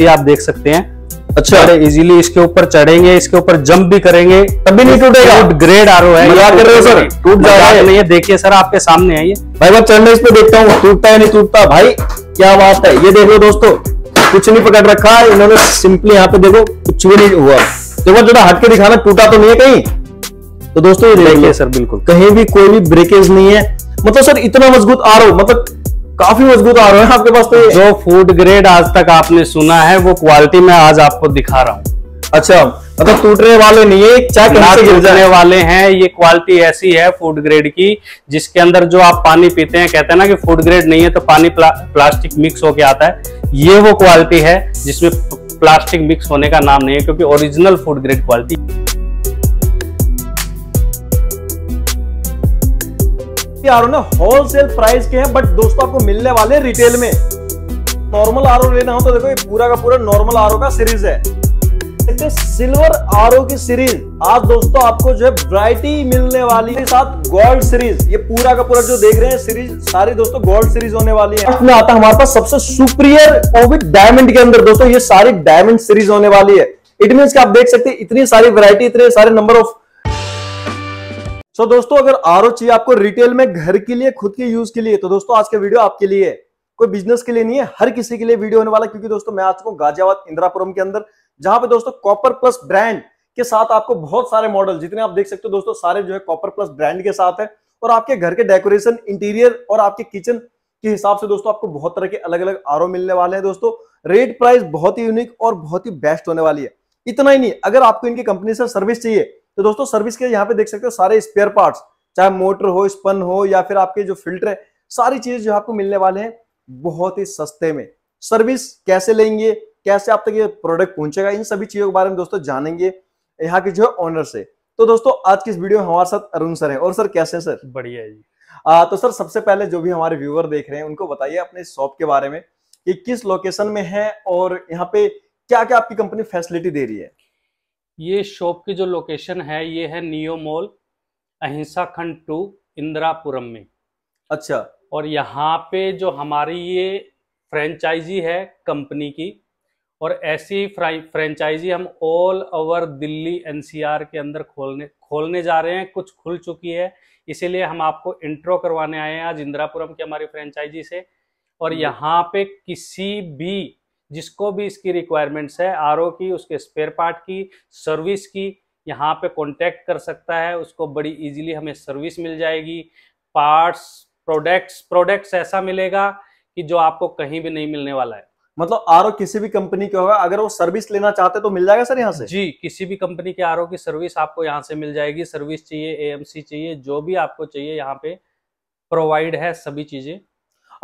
ये आप देख सकते हैं अच्छा अरे इजीली इसके ऊपर चढ़ेंगे इसके ऊपर जंप भी करेंगे तभी नहीं टूटेगा ग्रेड आरो है मजाक कर रहे हो सर टूट जा रहा है नहीं देखिए सर आपके सामने है ये भाई मैं चढ़ने इस पे देखता हूँ टूटता है नहीं टूटता भाई क्या बात है ये देखो दोस्तों कुछ नहीं पकड़ रखा है इन्होंने सिंपली यहाँ पे देखो कुछ भी नहीं हुआ देखो थोड़ा हट के दिखाना टूटा तो नहीं है कहीं तो दोस्तों ये देखिए सर बिल्कुल कहीं भी कोई भी ब्रेकेज नहीं है मतलब सर इतना मजबूत आरो मतलब काफी मजबूत आ रहा है आपके पास तो जो फूड ग्रेड आज तक आपने सुना है वो क्वालिटी में आज आपको दिखा रहा हूँ अच्छा मतलब टूटने वाले नहीं है चाहे वाले हैं ये क्वालिटी ऐसी है फूड ग्रेड की जिसके अंदर जो आप पानी पीते हैं कहते हैं ना कि फूड ग्रेड नहीं है तो पानी प्ला, प्लास्टिक मिक्स होके आता है ये वो क्वालिटी है जिसमें प्लास्टिक मिक्स होने का नाम नहीं है क्योंकि original food grade quality or ना होलसेल प्राइस के हैं बट दोस्तों आपको मिलने वाले रिटेल में नॉर्मल आर लेना हो तो देखो ये पूरा का पूरा नॉर्मल आर का सीरीज है देखते सिल्वर आर की सीरीज आज दोस्तों आपको जो है ब्राइटी मिलने वाली है साथ गोल्ड सीरीज ये पूरा का पूरा जो देख रहे हैं सीरीज सारी दोस्तों गोल्ड सीरीज होने वाली है इसमें आता हमारे पास सबसे सुप्रियर ओविट डायमंड के अंदर दोस्तों ये सारी डायमंड सीरीज होने वाली है इट मीन आप देख सकते हैं इतनी सारी वैरायटी इतने सारे नंबर ऑफ सो so, दोस्तों अगर आर चाहिए आपको रिटेल में घर के लिए खुद के यूज के लिए तो दोस्तों आज के वीडियो आपके लिए कोई बिजनेस के लिए नहीं है हर किसी के लिए वीडियो होने वाला क्योंकि दोस्तों मैं चुका हूँ गाजियाबाद इंदिरापुरम के अंदर जहां पे दोस्तों कॉपर प्लस ब्रांड के साथ आपको बहुत सारे मॉडल जितने आप देख सकते हो दोस्तों सारे जो है कॉपर प्लस ब्रांड के साथ है और आपके घर के डेकोरेशन इंटीरियर और आपके किचन के हिसाब से दोस्तों आपको बहुत तरह के अलग अलग आर मिलने वाले हैं दोस्तों रेट प्राइस बहुत ही यूनिक और बहुत ही बेस्ट होने वाली है इतना ही नहीं अगर आपको इनकी कंपनी से सर्विस चाहिए तो दोस्तों सर्विस के यहाँ पे देख सकते हो सारे स्पेयर पार्ट्स चाहे मोटर हो स्पन हो या फिर आपके जो फिल्टर है सारी चीज जो आपको मिलने वाले हैं बहुत ही सस्ते में सर्विस कैसे लेंगे कैसे आप तक ये प्रोडक्ट पहुंचेगा इन सभी चीजों के बारे में दोस्तों जानेंगे यहाँ के जो है ऑनर से तो दोस्तों आज की इस वीडियो में हमारे साथ अरुण सर है और सर कैसे सर बढ़िया जी आ, तो सर सबसे पहले जो भी हमारे व्यूअर देख रहे हैं उनको बताइए अपने शॉप के बारे में कि किस लोकेशन में है और यहाँ पे क्या क्या आपकी कंपनी फैसिलिटी दे रही है ये शॉप की जो लोकेशन है ये है नियो मॉल अहिंसा खंड टू इंदिरापुरम में अच्छा और यहाँ पे जो हमारी ये फ्रेंचाइजी है कंपनी की और ऐसी फ्रेंचाइजी हम ऑल ओवर दिल्ली एनसीआर के अंदर खोलने खोलने जा रहे हैं कुछ खुल चुकी है इसीलिए हम आपको इंट्रो करवाने आए हैं आज इंदिरापुरम की हमारी फ्रेंचाइजी से और हम्म। यहाँ पे किसी भी जिसको भी इसकी रिक्वायरमेंट्स है आर की उसके स्पेयर पार्ट की सर्विस की यहाँ पे कांटेक्ट कर सकता है उसको बड़ी इजीली हमें सर्विस मिल जाएगी पार्ट्स प्रोडक्ट्स प्रोडक्ट्स ऐसा मिलेगा कि जो आपको कहीं भी नहीं मिलने वाला है मतलब आर किसी भी कंपनी का होगा अगर वो सर्विस लेना चाहते तो मिल जाएगा सर यहाँ से जी किसी भी कंपनी के आर की सर्विस आपको यहाँ से मिल जाएगी सर्विस चाहिए एएमसी चाहिए जो भी आपको चाहिए यहाँ पे प्रोवाइड है सभी चीजें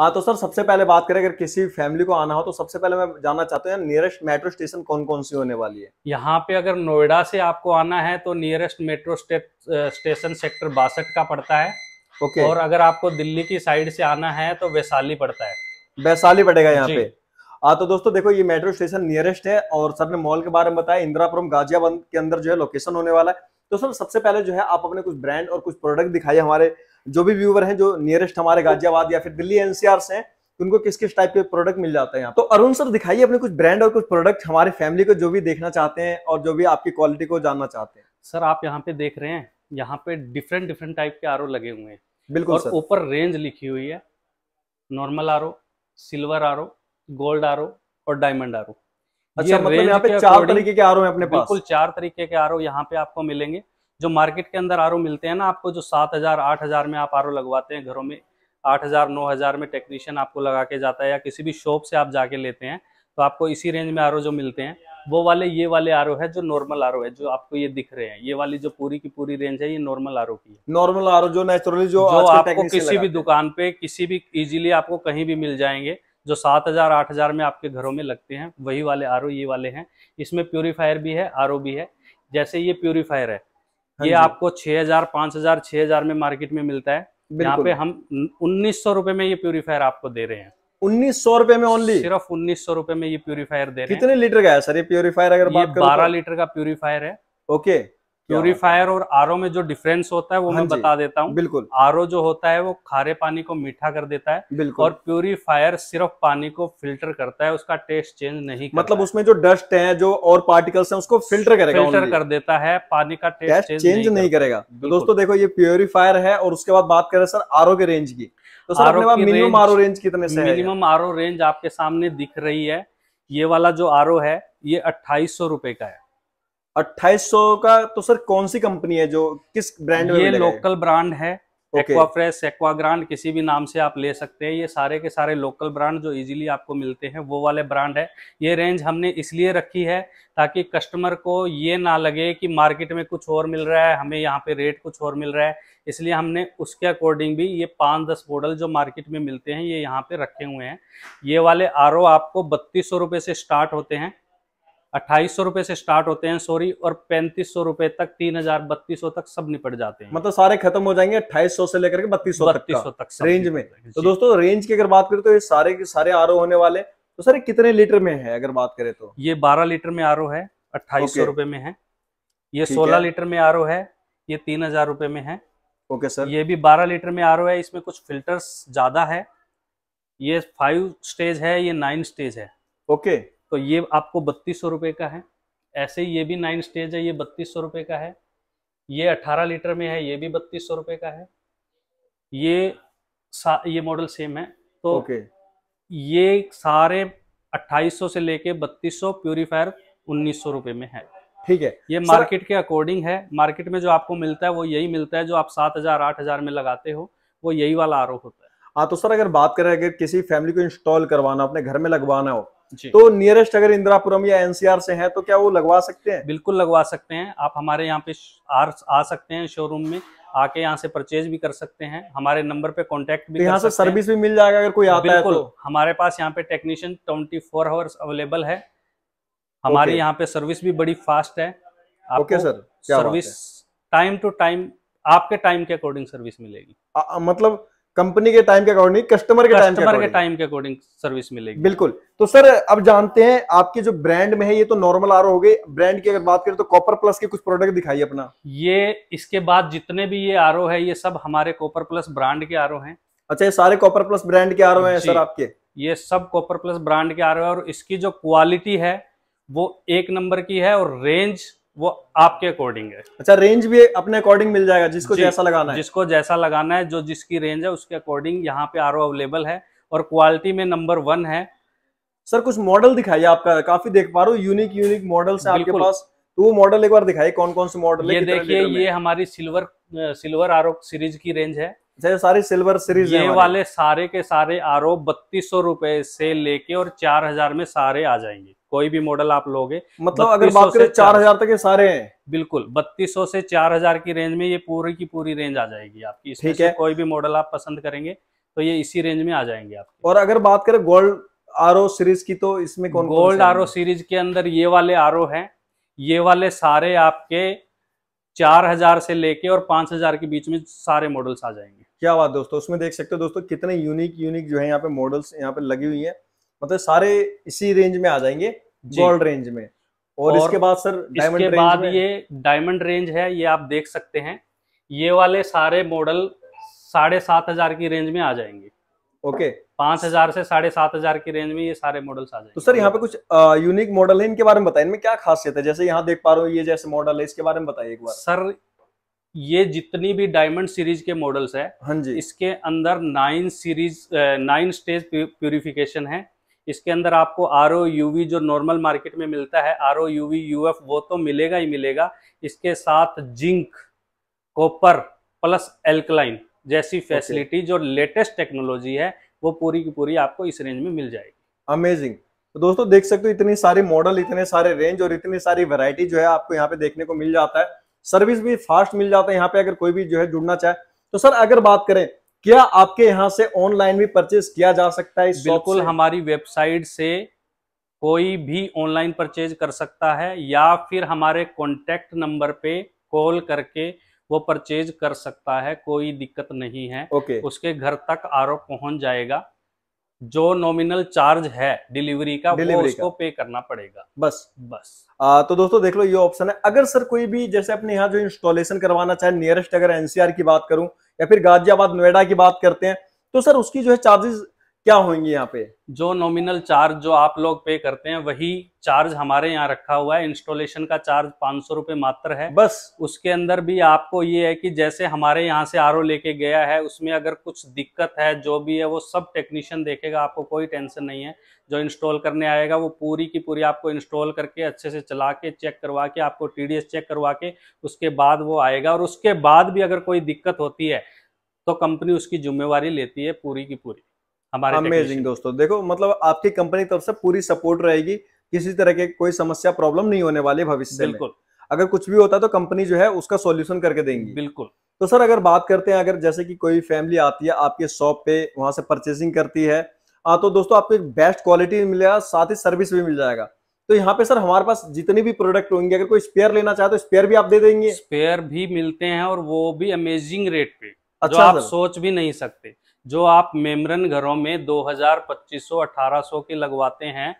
हाँ तो सर सबसे पहले बात करें अगर किसी फैमिली को आना हो तो सबसे पहले मैं जानना चाहता हूँ नियरेस्ट मेट्रो स्टेशन कौन कौन सी होने वाली है यहाँ पे अगर नोएडा से आपको आना है तो नियरेस्ट मेट्रो स्टेशन सेक्टर बासठ का पड़ता है ओके और अगर आपको दिल्ली की साइड से आना है तो वैशाली पड़ता है वैशाली पड़ेगा यहाँ पे हाँ तो दोस्तों देखो ये मेट्रो स्टेशन नियरेस्ट है और सर ने मॉल के बारे में बताया इंदिरापुरम गाजियाबाद के अंदर जो है लोकेशन होने वाला है तो सर सबसे पहले जो है आप अपने कुछ ब्रांड और कुछ प्रोडक्ट दिखाइए हमारे जो भी व्यूवर हैं जो नियरेस्ट हमारे गाजियाबाद या फिर दिल्ली एनसीआर से हैं उनको किस किस टाइप के प्रोडक्ट मिल जाते हैं तो अरुण सर दिखाइए अपने कुछ ब्रांड और कुछ प्रोडक्ट हमारे फैमिली को जो भी देखना चाहते हैं और जो भी आपकी क्वालिटी को जानना चाहते हैं सर आप यहाँ पे देख रहे हैं यहाँ पे डिफरेंट डिफरेंट टाइप के आर लगे हुए हैं बिल्कुल और ऊपर रेंज लिखी हुई है normal RO silver RO gold RO और डायमंड आर अच्छा मतलब यहाँ पे चार तरीके के आर हैं अपने पास बिल्कुल चार तरीके के आर यहाँ पे आपको मिलेंगे जो मार्केट के अंदर आर मिलते हैं ना आपको जो सात हजार आठ हजार में आप आर लगवाते हैं घरों में आठ हजार नौ हजार में टेक्नीशियन आपको लगा के जाता है या किसी भी शॉप से आप जाके लेते हैं तो आपको इसी रेंज में आर जो मिलते हैं वो वाले ये वाले आर है जो नॉर्मल आर है जो आपको ये दिख रहे हैं ये वाली जो पूरी की पूरी रेंज है ये नॉर्मल आर की नॉर्मल आर जो नेचुरली जो, जो आपको किसी भी दुकान पे किसी भी इजीली आपको कहीं भी मिल जाएंगे जो सात हजार आठ हजार में आपके घरों में लगते हैं वही वाले आर ये वाले हैं इसमें प्योरीफायर भी है आर भी है जैसे ये प्योरीफायर है हाँ ये आपको 6000, 5000, 6000 में मार्केट में मिलता है यहाँ पे हम उन्नीस सौ रुपए में ये प्यूरिफायर आपको दे रहे हैं उन्नीस सौ रुपए में ओनली सिर्फ उन्नीस सौ रूपये में ये प्यूरिफायर दे रहे हैं कितने लीटर का है सर ये प्यूरिफायर अगर तो? बारह लीटर का प्यूरिफायर है ओके प्योरीफायर और आर में जो डिफरेंस होता है वो हाँ मैं बता देता हूँ बिल्कुल आर जो होता है वो खारे पानी को मीठा कर देता है बिल्कुल और प्योरीफायर सिर्फ पानी को फिल्टर करता है उसका टेस्ट चेंज नहीं मतलब उसमें जो डस्ट है जो और पार्टिकल्स है उसको फिल्टर करेगा फिल्टर कर देता है पानी का टेस्ट चेंज नहीं करेगा तो दोस्तों देखो ये प्योरीफायर है और उसके बाद बात करें सर आर के रेंज की तो सर मिनिमम आर रेंज कितने से मिनिमम आर रेंज आपके सामने दिख रही है ये वाला जो आर है ये अट्ठाईस सौ रुपए का है अट्ठाईस का तो सर कौन सी कंपनी है जो किस ब्रांड ये लोकल ब्रांड है एक्वा फ्रेश एक्वा ग्रांड किसी भी नाम से आप ले सकते हैं ये सारे के सारे लोकल ब्रांड जो इजीली आपको मिलते हैं वो वाले ब्रांड है ये रेंज हमने इसलिए रखी है ताकि कस्टमर को ये ना लगे कि मार्केट में कुछ और मिल रहा है हमें यहाँ पे रेट कुछ और मिल रहा है इसलिए हमने उसके अकॉर्डिंग भी ये पाँच दस मॉडल जो मार्केट में मिलते हैं ये यहाँ पे रखे हुए हैं ये वाले आर आपको बत्तीस सौ से स्टार्ट होते हैं अट्ठाईस सौ रुपए से स्टार्ट होते हैं सॉरी और पैंतीस सौ रुपए तक तीन हजार बत्तीस सौ तक सब निपट जाते हैं मतलब सारे खत्म हो जाएंगे अट्ठाईस सौ से लेकर के बत्तीस सौ बत्तीस सौ तक, रेंज में तो दोस्तों रेंज की अगर बात करें तो ये सारे के सारे आर होने वाले तो सर कितने लीटर में है अगर बात करें तो ये बारह लीटर में आर है अट्ठाईस सौ रुपए में है ये सोलह लीटर में आर है ये तीन रुपए में है ओके सर ये भी बारह लीटर में आर है इसमें कुछ फिल्टर ज्यादा है ये फाइव स्टेज है ये नाइन स्टेज है ओके okay. तो ये आपको बत्तीस सौ का है ऐसे ही ये भी नाइन स्टेज है ये बत्तीस सौ का है ये अट्ठारह लीटर में है ये भी बत्तीस सौ का है ये ये मॉडल सेम है तो ओके ये सारे 2800 से लेके 3200 प्योरीफायर उन्नीस सौ में है ठीक है ये मार्केट के अकॉर्डिंग है मार्केट में जो आपको मिलता है वो यही मिलता है जो आप सात हजार आठ हजार में लगाते हो वो यही वाला आरोप होता है हाँ तो सर अगर बात करें अगर किसी फैमिली को इंस्टॉल करवाना अपने घर में लगवाना हो तो नियरेस्ट अगर इंदिरापुरम या एनसीआर से है तो क्या वो लगवा सकते हैं बिल्कुल लगवा सकते हैं आप हमारे यहाँ पे आ सकते हैं शोरूम में आके यहाँ से परचेज भी कर सकते हैं हमारे नंबर पे कांटेक्ट भी तो यहाँ से सर्विस भी मिल जाएगा अगर कोई आता है तो हमारे पास यहाँ पे technician twenty four hours available है हमारे यहाँ पे सर्विस भी बड़ी फास्ट है okay sir service time to time आपके टाइम के अकॉर्डिंग सर्विस मिलेगी आ, मतलब कंपनी के टाइम के अकॉर्डिंग कस्टमर के टाइम के टाइम के अकॉर्डिंग सर्विस मिलेगी बिल्कुल तो सर अब जानते हैं आपके जो ब्रांड में है ये तो नॉर्मल आर हो गए ब्रांड की अगर बात करें तो कॉपर प्लस के कुछ प्रोडक्ट दिखाई अपना ये इसके बाद जितने भी ये आर है ये सब हमारे कॉपर प्लस ब्रांड के आर हैं अच्छा ये सारे कॉपर प्लस ब्रांड के आर हैं सर आपके ये सब कॉपर प्लस ब्रांड के आर है और इसकी जो क्वालिटी है वो एक नंबर की है और रेंज वो आपके अकॉर्डिंग है अच्छा रेंज भी अपने अकॉर्डिंग मिल जाएगा जिसको जैसा लगाना है जिसको जैसा लगाना है जो जिसकी रेंज है उसके अकॉर्डिंग यहाँ पे आर अवेलेबल है और क्वालिटी में नंबर वन है सर कुछ मॉडल दिखाइए आपका काफी देख पा रहा हूँ यूनिक यूनिक मॉडल है आपके पास तो वो मॉडल एक बार दिखाइए कौन कौन से मॉडल ये देखिए अच्छा, ये हमारी सिल्वर सिल्वर आर सीरीज की रेंज है जैसे सारी सिल्वर सीरीज ये वाले सारे के सारे आर ओ बत्तीस सौ रुपए से लेके और चार हजार में सारे आ जाएंगे कोई भी मॉडल आप लोगे मतलब अगर बात करें चार हजार तक ये सारे हैं बिल्कुल बत्तीस सौ से चार हजार की रेंज में ये पूरी की पूरी रेंज आ जाएगी आपकी इसमें से कोई भी मॉडल आप पसंद करेंगे तो ये इसी रेंज में आ जाएंगे आप और अगर बात करें गोल्ड आर सीरीज की तो इसमें कौन गोल्ड आर सीरीज के अंदर ये वाले आर ओ ये वाले सारे आपके चार हजार से लेके और पांच हजार के बीच में सारे मॉडल्स आ जाएंगे क्या बात दोस्तों उसमें देख सकते हो दोस्तों कितने यूनिक यूनिक जो है यहाँ पे मॉडल्स यहाँ पे लगी हुई है मतलब सारे इसी रेंज में आ जाएंगे गोल्ड रेंज में और, और इसके बाद सर डायमंड इसके बाद ये डायमंड रेंज है ये आप देख सकते हैं ये वाले सारे मॉडल साढ़े सात हजार की रेंज में आ जाएंगे ओके पांच हजार से साढ़े सात हजार की रेंज में ये सारे मॉडल्स आ जाएंगे तो सर यहाँ पे कुछ यूनिक मॉडल है इनके बारे में बताए इनमें क्या खासियत है जैसे यहाँ देख पा रहे हो ये जैसे मॉडल है इसके बारे में बताइए एक बार सर ये जितनी भी डायमंड सीरीज के मॉडल्स है हाँ जी इसके अंदर nine series nine stage purification है इसके अंदर आपको आर ओ जो नॉर्मल मार्केट में मिलता है आर ओ वो तो मिलेगा ही मिलेगा इसके साथ जिंक कॉपर प्लस एल्कलाइन जैसी फैसिलिटी जो लेटेस्ट टेक्नोलॉजी है वो पूरी की पूरी आपको इस रेंज में मिल जाएगी अमेजिंग तो दोस्तों देख सकते हो इतनी सारे मॉडल इतने सारे रेंज और इतनी सारी वैरायटी जो है आपको यहाँ पे देखने को मिल जाता है सर्विस भी फास्ट मिल जाता है यहाँ पे अगर कोई भी जो है जुड़ना चाहे तो सर अगर बात करें क्या आपके यहाँ से ऑनलाइन भी परचेज किया जा सकता है बिल्कुल हमारी वेबसाइट से कोई भी ऑनलाइन परचेज कर सकता है या फिर हमारे कॉन्टेक्ट नंबर पे कॉल करके वो परचेज कर सकता है कोई दिक्कत नहीं है ओके उसके घर तक आरोप पहुंच जाएगा जो नॉमिनल चार्ज है डिलीवरी का डिलीवरी को पे करना पड़ेगा बस बस आ, तो दोस्तों देख लो ये ऑप्शन है अगर सर कोई भी जैसे अपने यहाँ जो इंस्टॉलेशन करवाना चाहे नियरेस्ट अगर एनसीआर की बात करूं या फिर गाजियाबाद नोएडा की बात करते हैं तो सर उसकी जो है चार्जेस क्या होंगे यहाँ पे जो नॉमिनल चार्ज जो आप लोग पे करते हैं वही चार्ज हमारे यहाँ रखा हुआ है इंस्टॉलेशन का चार्ज पाँच सौ रुपये मात्र है बस उसके अंदर भी आपको ये है कि जैसे हमारे यहाँ से आर लेके गया है उसमें अगर कुछ दिक्कत है जो भी है वो सब टेक्नीशियन देखेगा आपको कोई टेंशन नहीं है जो इंस्टॉल करने आएगा वो पूरी की पूरी आपको इंस्टॉल करके अच्छे से चला के चेक करवा के आपको टी चेक करवा के उसके बाद वो आएगा और उसके बाद भी अगर कोई दिक्कत होती है तो कंपनी उसकी जिम्मेवारी लेती है पूरी की पूरी हमारे अमेजिंग दोस्तों देखो मतलब आपकी कंपनी तरफ से पूरी सपोर्ट रहेगी किसी तरह के कोई समस्या प्रॉब्लम नहीं होने वाली भविष्य बिल्कुल अगर कुछ भी होता है तो कंपनी जो है उसका सोल्यूशन करके देंगी बिल्कुल तो सर अगर बात करते हैं अगर जैसे कि कोई फैमिली आती है आपके शॉप पे वहां से परचेसिंग करती है आ, हाँ, तो दोस्तों आपको एक बेस्ट क्वालिटी मिलेगा साथ ही सर्विस भी मिल जाएगा तो यहाँ पे सर हमारे पास जितने भी प्रोडक्ट होंगे अगर कोई स्पेयर लेना चाहे तो स्पेयर भी आप दे देंगे स्पेयर भी मिलते हैं और वो भी अमेजिंग रेट पे अच्छा आप सोच भी नहीं सकते जो आप मेमरन घरों में सौ 2500, 1800 की लगवाते हैं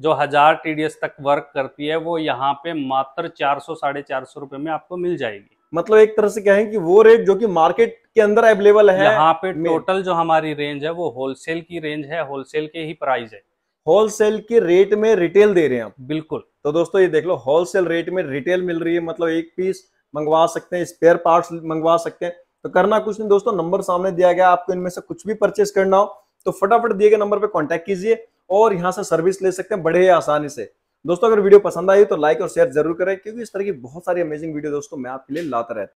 जो हज़ार टी तक वर्क करती है वो यहाँ पे मात्र चार सौ साढ़े चार सौ रुपए में आपको मिल जाएगी मतलब एक तरह से कहें कि वो रेट जो कि मार्केट के अंदर अवेलेबल है यहाँ पे टोटल जो हमारी रेंज है वो होलसेल की रेंज है होलसेल के ही प्राइस है होलसेल के रेट में रिटेल दे रहे हैं आप बिल्कुल तो दोस्तों ये देख लो होलसेल रेट में रिटेल मिल रही है मतलब एक पीस मंगवा सकते हैं स्पेयर पार्ट्स मंगवा सकते हैं तो करना कुछ नहीं दोस्तों नंबर सामने दिया गया आपको इनमें से कुछ भी परचेस करना हो तो फटाफट दिए गए नंबर पर कॉन्टेक्ट कीजिए और यहाँ से सर्विस ले सकते हैं बड़े आसानी से दोस्तों अगर वीडियो पसंद आई तो लाइक और शेयर जरूर करें क्योंकि इस तरह की बहुत सारी अमेजिंग वीडियो दोस्तों मैं आपके लिए लाता रहता